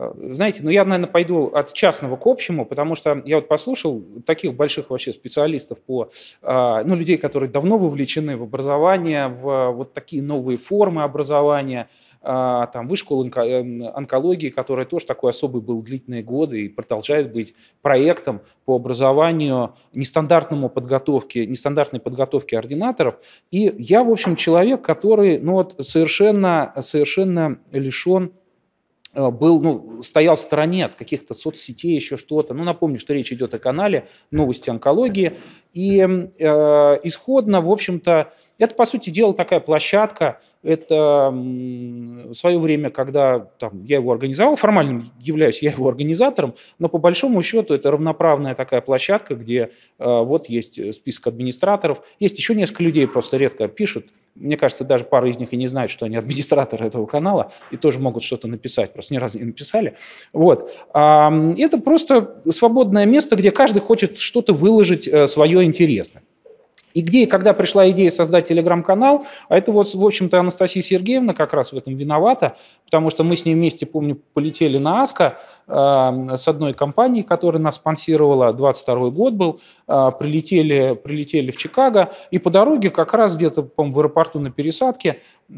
Э, знаете, ну я, наверное, пойду от частного к общему, потому что я вот послушал таких больших вообще специалистов по, э, ну, людей, которые давно вовлечены в образование, в э, вот такие новые формы образования, там, высшей онкологии, которая тоже такой особый был длительные годы и продолжает быть проектом по образованию нестандартному подготовке, нестандартной подготовке ординаторов. И я, в общем, человек, который ну, вот, совершенно, совершенно лишен Э, был, ну, стоял в стороне от каких-то соцсетей, еще что-то. Ну, напомню, что речь идет о канале «Новости онкологии». И э, исходно, в общем-то, это, по сути дела, такая площадка. Это в свое время, когда там, я его организовал, формально являюсь я его организатором, но по большому счету это равноправная такая площадка, где э, вот есть э, список администраторов, есть еще несколько людей, просто редко пишут. Мне кажется, даже пара из них и не знают, что они администраторы этого канала, и тоже могут что-то написать, просто ни разу не написали. Вот. А, это просто свободное место, где каждый хочет что-то выложить э, свое интересное. И где и когда пришла идея создать телеграм-канал, а это вот, в общем-то, Анастасия Сергеевна как раз в этом виновата, потому что мы с ней вместе, помню, полетели на АСКО э, с одной компанией, которая нас спонсировала, 22 год был, э, прилетели, прилетели в Чикаго, и по дороге как раз где-то, по в аэропорту на пересадке э,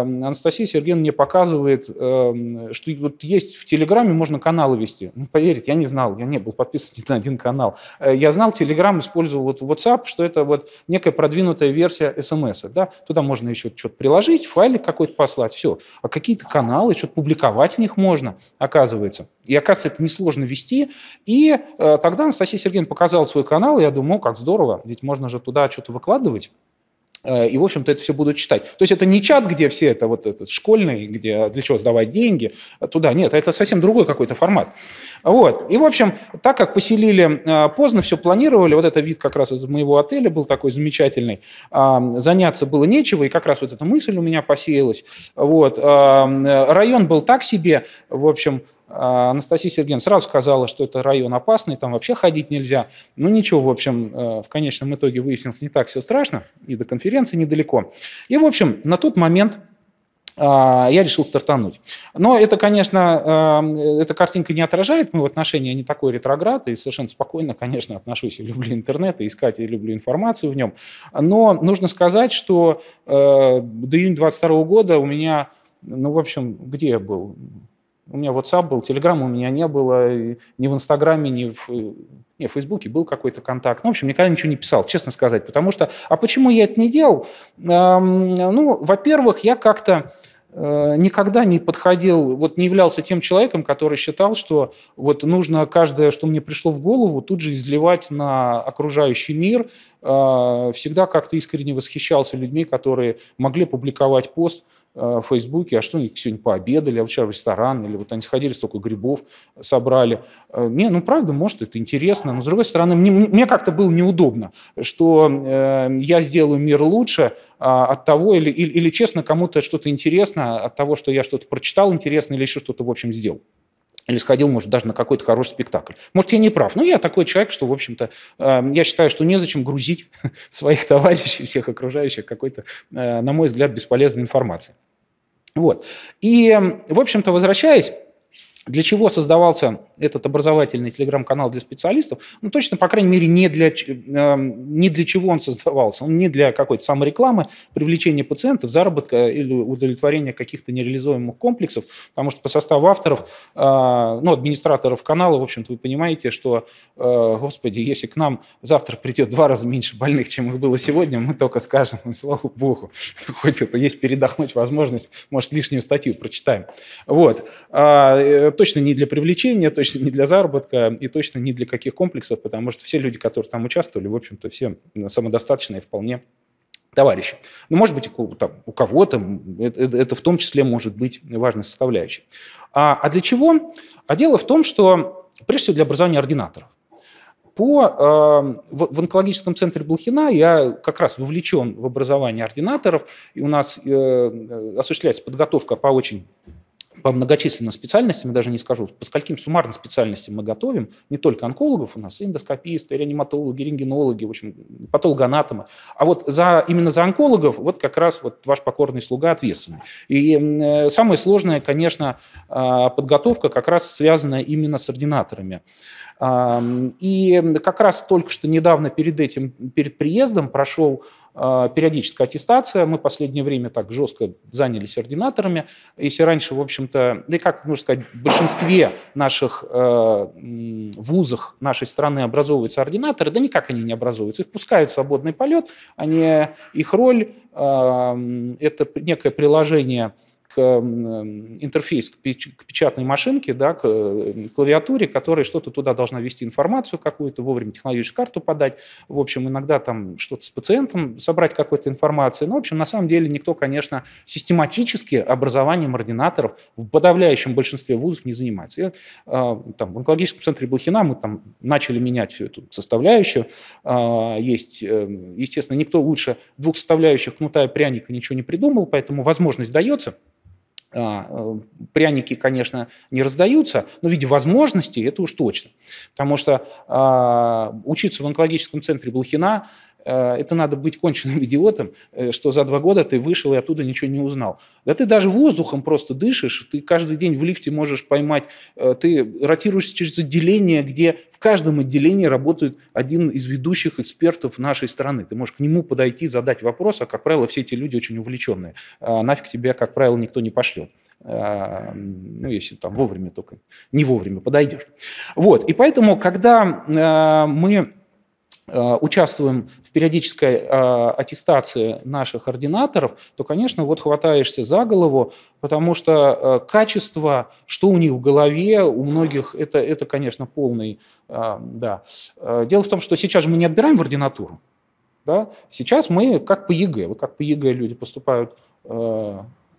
Анастасия Сергеевна мне показывает, э, что вот есть в Телеграме, можно каналы вести. Ну, поверить, я не знал, я не был подписан ни на один канал. Э, я знал Телеграм, использовал вот WhatsApp, что это вот некая продвинутая версия смс. Да? Туда можно еще что-то приложить, файлик какой-то послать, все. А какие-то каналы, что-то публиковать в них можно, оказывается. И, оказывается, это несложно вести. И э, тогда Анастасия Сергеевна показала свой канал, и я думаю, как здорово, ведь можно же туда что-то выкладывать. Э, и, в общем-то, это все будут читать. То есть это не чат, где все это вот этот школьный, где для чего сдавать деньги, а туда. Нет, а это совсем другой какой-то формат. Вот. И, в общем, так как поселили э, поздно, все планировали, вот этот вид как раз из моего отеля был такой замечательный, заняться было нечего, и как раз вот эта мысль у меня посеялась. Вот. Э, район был так себе, в общем, а, Анастасия Сергеевна сразу сказала, что это район опасный, там вообще ходить нельзя. Ну ничего, в общем, э, в конечном итоге выяснилось, не так все страшно, и до конференции недалеко. И, в общем, на тот момент а, я решил стартануть. Но это, конечно, э, эта картинка не отражает моего ну, отношения, я не такой ретроград, и совершенно спокойно, конечно, отношусь, и люблю интернет, и искать, и люблю информацию в нем. Но нужно сказать, что э, до июня 22 года у меня, ну, в общем, где я был? У меня WhatsApp был, Telegram у меня не было, ни в Инстаграме, ни в, э, не, в Фейсбуке был какой-то контакт. Ну, в общем, никогда ничего не писал, честно сказать. Потому что, а почему я это не делал? Эм, ну, во-первых, я как-то э, никогда не подходил, вот не являлся тем человеком, который считал, что вот нужно каждое, что мне пришло в голову, тут же изливать на окружающий мир. Э, всегда как-то искренне восхищался людьми, которые могли публиковать пост, Э, в Фейсбуке, а что они сегодня пообедали, а вчера в ресторан, или вот они сходили, столько грибов собрали. Э, не, ну правда, может, это интересно, но с другой стороны, мне, мне как-то было неудобно, что э, я сделаю мир лучше э, от того, или, или, или честно, кому-то что-то интересно от того, что я что-то прочитал интересно, или еще что-то, в общем, сделал или сходил, может, даже на какой-то хороший спектакль. Может, я не прав, но я такой человек, что, в общем-то, эм, я считаю, что незачем грузить своих товарищей, всех окружающих какой-то, э, на мой взгляд, бесполезной информацией. Вот. И, эм, в общем-то, возвращаясь для чего создавался этот образовательный телеграм-канал для специалистов? Ну, точно, по крайней мере, не для, э, не для чего он создавался. Он не для какой-то саморекламы, привлечения пациентов, заработка или удовлетворения каких-то нереализуемых комплексов, потому что по составу авторов, э, ну, администраторов канала, в общем-то, вы понимаете, что, э, господи, если к нам завтра придет два раза меньше больных, чем их было сегодня, мы только скажем, «Ну, слава богу, хоть это есть передохнуть возможность, может, лишнюю статью прочитаем. Вот а, э, Э, точно не для привлечения, точно не для заработка и точно не для каких комплексов, потому что все люди, которые там участвовали, в общем-то, все самодостаточные вполне товарищи. Но, ну, может быть, у, там, у кого-то это, это в том числе может быть важной составляющей. А, а для чего? А дело в том, что, прежде всего, для образования ординаторов. По, э, в, в онкологическом центре Блохина я как раз вовлечен в образование ординаторов, и у нас э, э осуществляется подготовка по очень по многочисленным специальностям, я даже не скажу, по скольким суммарно специальностям мы готовим, не только онкологов у нас, и эндоскописты, и реаниматологи, и рентгенологи, в общем, патологоанатомы. А вот за, именно за онкологов вот как раз вот ваш покорный слуга ответственный. И э, самое сложное, конечно, а, подготовка как раз связана именно с ординаторами. И как раз только что недавно перед этим, перед приездом прошел а, периодическая аттестация. Мы в последнее время так жестко занялись ординаторами. Если раньше, в общем-то, да и как можно сказать, в большинстве наших э, вузах нашей страны образовываются ординаторы, да никак они не образовываются. Их пускают в свободный полет, они, их роль э, – это некое приложение Э, интерфейс к печатной машинке, да, к э, клавиатуре, которая что-то туда должна ввести информацию какую-то, вовремя технологическую карту подать, в общем, иногда там что-то с пациентом собрать какой-то информации. Ну, в общем, на самом деле никто, конечно, систематически образованием ординаторов в подавляющем большинстве вузов не занимается. И, а, там, в онкологическом центре Блохина мы там начали менять всю эту составляющую. А, есть, э, естественно, никто лучше двух составляющих кнута и пряника ничего не придумал, поэтому возможность дается. А, э, пряники, конечно, не раздаются, но в виде возможностей это уж точно. Потому что а, учиться в онкологическом центре Блохина Э, это надо быть конченным идиотом, э, что за два года ты вышел и оттуда ничего не узнал. Да ты даже воздухом просто дышишь, ты каждый день в лифте можешь поймать, э, ты ротируешься через отделение, где в каждом отделении работает один из ведущих экспертов нашей страны. Ты можешь к нему подойти, задать вопрос, а, как правило, все эти люди очень увлеченные. А нафиг тебя, как правило, никто не пошлет. А, ну, если там вовремя только, не вовремя подойдешь. Вот, и поэтому, когда мы Э, участвуем в периодической э, аттестации наших ординаторов, то, конечно, вот хватаешься за голову, потому что э, качество, что у них в голове, у многих это, это конечно, полный... Да. Дело в том, что сейчас мы не отбираем в ординатуру, да? сейчас мы как по ЕГЭ, вот как по ЕГЭ люди поступают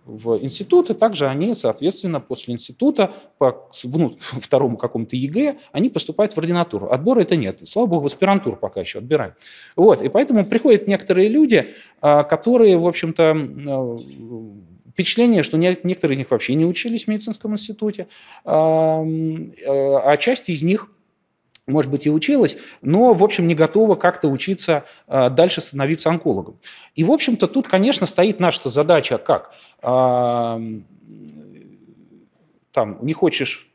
в институт, и также они, соответственно, после института по ну, второму какому-то ЕГЭ, они поступают в ординатуру. Отбора это нет. Слава богу, в аспирантуру пока еще отбирают. Вот, и поэтому приходят некоторые люди, а, которые, в общем-то, а, впечатление, что некоторые из них вообще не учились в медицинском институте, а, а часть из них – может быть, и училась, но, в общем, не готова как-то учиться а, дальше становиться онкологом. И, в общем-то, тут, конечно, стоит наша задача как? А, там, не хочешь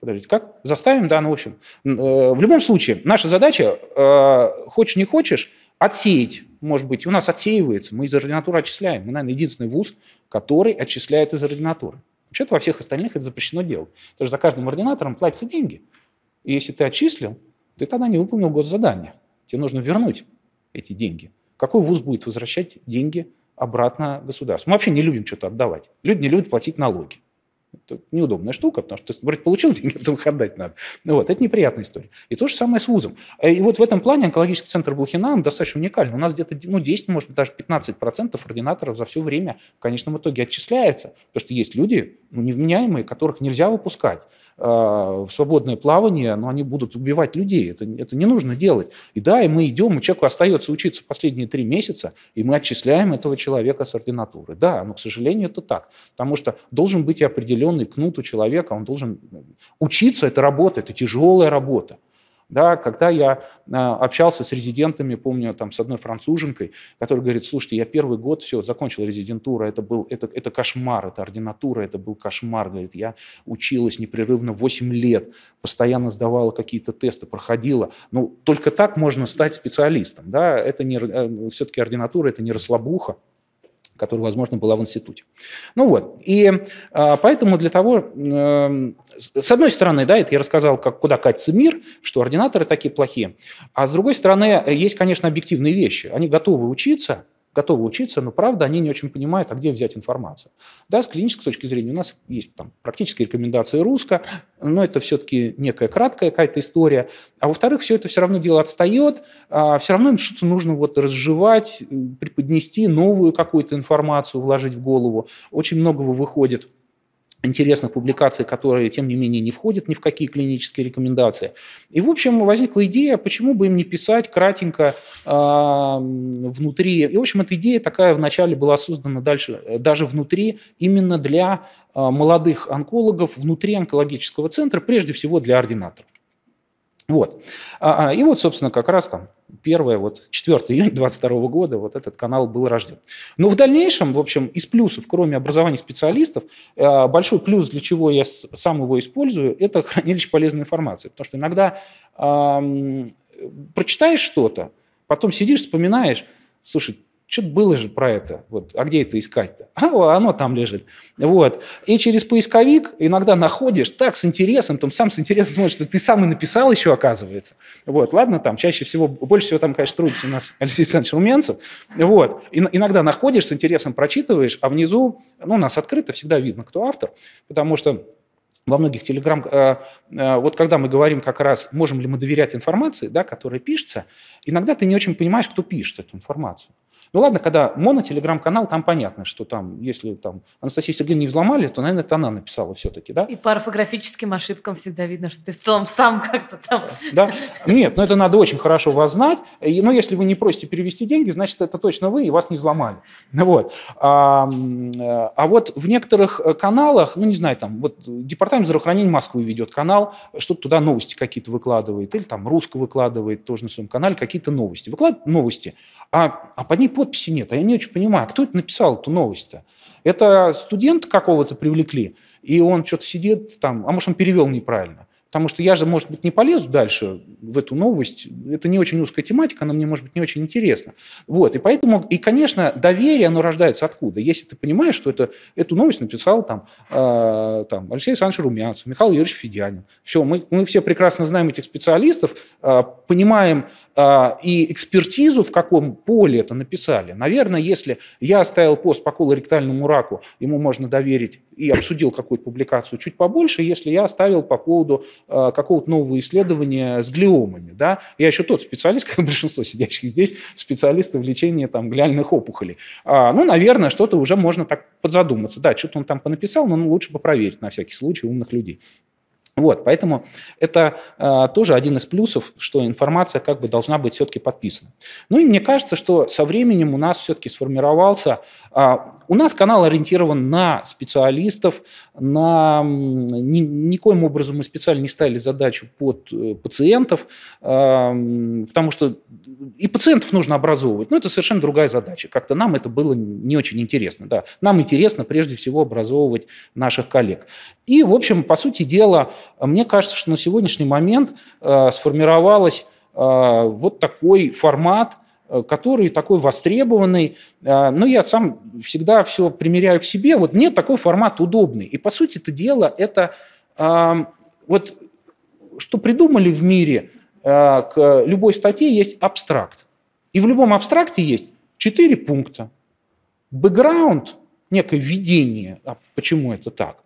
подождите, как? Заставим, да, ну, в общем. Э, в любом случае, наша задача, э, хочешь не хочешь, отсеять, может быть, у нас отсеивается, мы из ординатуры отчисляем. Мы, наверное, единственный вуз, который отчисляет из ординатуры. Вообще-то во всех остальных это запрещено делать. Потому что за каждым ординатором платятся деньги. И если ты отчислил, ты тогда не выполнил госзадание. Тебе нужно вернуть эти деньги. Какой вуз будет возвращать деньги обратно государству? Мы вообще не любим что-то отдавать. Люди не любят платить налоги. Это неудобная штука, потому что ты вроде получил деньги, а потом их отдать надо. Ну вот, это неприятная история. И то же самое с вузом. Э, и вот в этом плане онкологический центр Блохина, он достаточно уникален. У нас где-то ну, 10, может, даже 15% ординаторов за все время в конечном итоге отчисляется, потому что есть люди, ну, невменяемые, которых нельзя выпускать а, в свободное плавание, но они будут убивать людей. Это, это не нужно делать. И да, и мы идем, и человеку остается учиться последние три месяца, и мы отчисляем этого человека с ординатуры. Да, но, к сожалению, это так. Потому что должен быть определенный кнут у человека, он должен ну, учиться, это работа, это тяжелая работа. Да, когда я а, общался с резидентами, помню, там, с одной француженкой, которая говорит, слушайте, я первый год, все, закончил резидентуру, это был, это, это кошмар, это ординатура, это был кошмар, говорит, я училась непрерывно 8 лет, постоянно сдавала какие-то тесты, проходила. Ну, только так можно стать специалистом, да, это не, э, все-таки ординатура, это не расслабуха, которая, возможно, была в институте. Ну вот, и а, поэтому для того, эм, с одной стороны, да, это я рассказал, как, куда катится мир, что ординаторы такие плохие, а с другой стороны, есть, конечно, объективные вещи. Они готовы учиться, готовы учиться, но, правда, они не очень понимают, а где взять информацию. Да, с клинической точки зрения у нас есть там практические рекомендации русско, но это все-таки некая краткая какая-то история. А во-вторых, все это все равно дело отстает, а все равно что-то нужно вот разжевать, преподнести новую какую-то информацию, вложить в голову. Очень многого выходит интересных публикаций, которые, тем не менее, не входят ни в какие клинические рекомендации. И, в общем, возникла идея, почему бы им не писать кратенько э, внутри. И, в общем, эта идея такая вначале была создана дальше, э, даже внутри, именно для э, молодых онкологов внутри онкологического центра, прежде всего для ординаторов. Вот. А, а, и вот, собственно, как раз там первое, вот 4 июня 22 года вот этот канал был рожден. Но в дальнейшем, в общем, из плюсов, кроме образования специалистов, а, большой плюс, для чего я сам его использую, это хранилище полезной информации. Потому что иногда э, прочитаешь что-то, потом сидишь, вспоминаешь, слушай, что-то было же про это. Вот. А где это искать-то? А, оно там лежит. Вот. И через поисковик иногда находишь так с интересом, там сам с интересом смотришь, что ты сам и написал еще, оказывается. Вот. Ладно, там чаще всего, больше всего там, конечно, трудится у нас Алексей Александрович Румянцев. Вот. И, иногда находишь, с интересом прочитываешь, а внизу, ну, у нас открыто всегда видно, кто автор, потому что во многих телеграм... Э, э, вот когда мы говорим как раз, можем ли мы доверять информации, да, которая пишется, иногда ты не очень понимаешь, кто пишет эту информацию. Ну ладно, когда моно-телеграм-канал, там понятно, что там, если там Анастасия Сергеевна не взломали, то, наверное, это она написала все-таки, да? И по орфографическим ошибкам всегда видно, что ты в целом сам как-то там... Да? Нет, но ну, это надо очень хорошо вас знать. Но ну, если вы не просите перевести деньги, значит, это точно вы, и вас не взломали. Вот. А, а вот в некоторых э, каналах, ну, не знаю, там, вот Департамент здравоохранения Москвы ведет канал, что-то туда новости какие-то выкладывает, или там Русско выкладывает тоже на своем канале какие-то новости. Выкладывает новости, а, а под ней под подписи нет. А я не очень понимаю, а кто это написал, эту новость-то? Это студент какого-то привлекли, и он что-то сидит там, а может, он перевел неправильно. Потому что я же, может быть, не полезу дальше в эту новость. Это не очень узкая тематика, она мне, может быть, не очень интересна. Вот, и поэтому, и, конечно, доверие, оно рождается откуда? Если ты понимаешь, что это, эту новость написал там, э, там Алексей Александрович Румянцев, Михаил Юрьевич Федянин. Все, мы, мы все прекрасно знаем этих специалистов, э, понимаем э, и экспертизу, в каком поле это написали. Наверное, если я оставил пост по колоректальному раку, ему можно доверить и обсудил какую-то публикацию чуть побольше, если я оставил по поводу Э, какого-то нового исследования с глиомами. Да? Я еще тот специалист, как большинство сидящих здесь, специалисты в лечении там, глиальных опухолей. А, ну, наверное, что-то уже можно так подзадуматься. Да, что-то он там понаписал, но ну, лучше проверить на всякий случай умных людей. Вот, поэтому это э, тоже один из плюсов, что информация как бы должна быть все-таки подписана. Ну и мне кажется, что со временем у нас все-таки сформировался а, у нас канал ориентирован на специалистов, на... Ни, никоим образом мы специально не ставили задачу под э, пациентов, а, потому что и пациентов нужно образовывать, но это совершенно другая задача. Как-то нам это было не очень интересно. Да. Нам интересно прежде всего образовывать наших коллег. И, в общем, по сути дела, мне кажется, что на сегодняшний момент э, сформировалась э, вот такой формат – Э, который такой востребованный. Э, но я сам всегда все примеряю к себе. Вот мне такой формат удобный. И, по сути это дело, это вот что придумали в мире э, к любой статье есть абстракт. И в любом абстракте есть четыре пункта. Бэкграунд, некое введение а почему это так.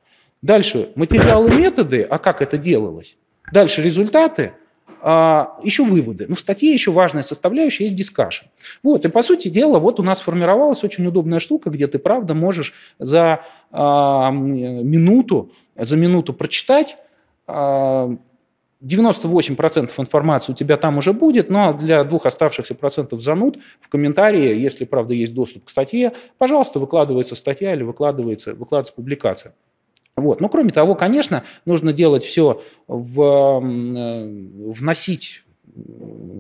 Дальше материалы, методы, а как это делалось. Дальше результаты – а, еще выводы. Но ну, в статье еще важная составляющая есть дискашн. Вот, и по сути дела, вот у нас формировалась очень удобная штука, где ты правда можешь за а, минуту, за минуту прочитать а, 98% информации у тебя там уже будет, но ну, а для двух оставшихся процентов зануд в комментарии, если, правда, есть доступ к статье, пожалуйста, выкладывается статья или выкладывается, выкладывается публикация. Вот. Но ну, кроме того, конечно, нужно делать все, в, э, вносить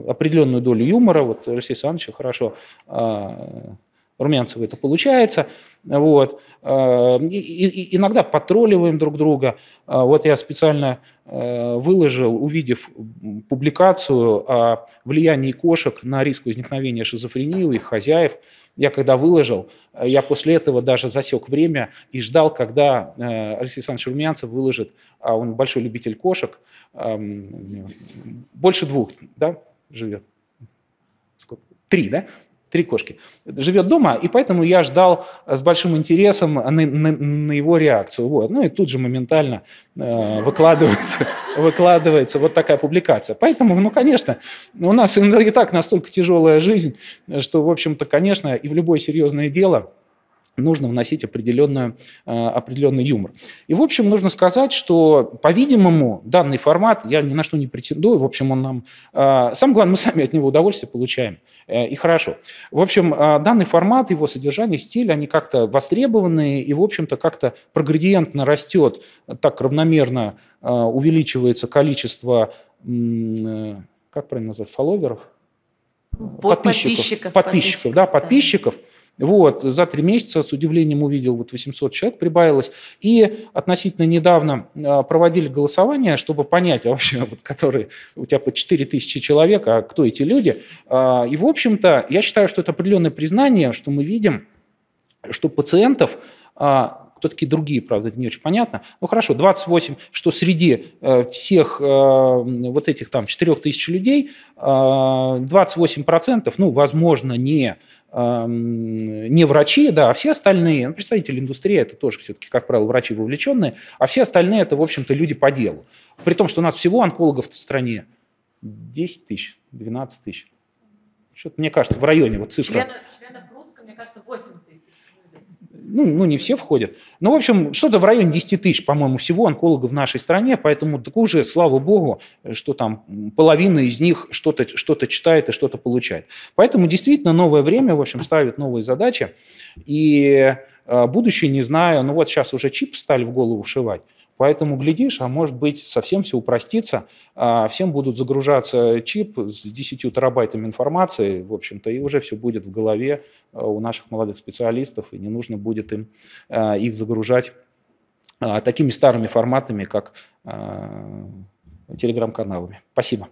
определенную долю юмора. Вот Алексей Александрович хорошо а, Румянцева это получается. Вот. Э, и, и, иногда потролливаем друг друга. Э, вот я специально э, выложил, увидев публикацию о влиянии кошек на риск возникновения шизофрении у их хозяев. Я когда выложил, я после этого даже засек время и ждал, когда Алексей Александрович Румянцев выложит, а он большой любитель кошек, эм, больше двух да, живет. Сколько? Три, да? три кошки, живет дома, и поэтому я ждал с большим интересом на, на, на его реакцию. Вот. Ну и тут же моментально э, выкладывается, выкладывается вот такая публикация. Поэтому, ну, конечно, у нас и так настолько тяжелая жизнь, что, в общем-то, конечно, и в любое серьезное дело – нужно вносить определенную, э, определенный юмор. И, в общем, нужно сказать, что, по-видимому, данный формат, я ни на что не претендую, в общем, он нам... Э, самое главное, мы сами от него удовольствие получаем, э, и хорошо. В общем, данный формат, его содержание, стиль, они как-то востребованы, и, в общем-то, как-то проградиентно растет, так равномерно увеличивается количество, как правильно назвать, фолловеров? Подписчиков, подписчиков, подписчиков, подписчиков да, подписчиков. Да вот, за три месяца с удивлением увидел, вот 800 человек прибавилось. И относительно недавно а, проводили голосование, чтобы понять вообще, вот, которые у тебя по 4000 человек, а кто эти люди. А, и, в общем-то, я считаю, что это определенное признание, что мы видим, что пациентов а, кто такие другие, правда, это не очень понятно. Ну хорошо, 28, что среди э, всех э, вот этих там 4000 тысяч людей 28%, э, ну, возможно, не не врачи, да, а все остальные, ну, представители индустрии, это тоже все-таки, как правило, врачи вовлеченные, а все остальные это, в общем-то, люди по делу. При том, что у нас всего онкологов в стране 10 тысяч, 12 тысяч. Что-то, мне кажется, в районе вот цифра. Члены, членов РУСКО, мне кажется, 8 тысяч ну, ну, не все входят. Ну, в общем, что-то в районе 10 тысяч, по-моему, всего онкологов в нашей стране, поэтому так уже, слава богу, э, что там половина из них что-то что читает и что-то получает. Поэтому действительно новое время, в общем, ставит новые задачи. И э, будущее не знаю, ну вот сейчас уже чип стали в голову вшивать. Поэтому, глядишь, а может быть, совсем все упростится, а, всем будут загружаться чип с 10 терабайтами информации, в общем-то, и уже все будет в голове а, у наших молодых специалистов, и не нужно будет им а, их загружать такими старыми форматами, как телеграм-каналами. Спасибо.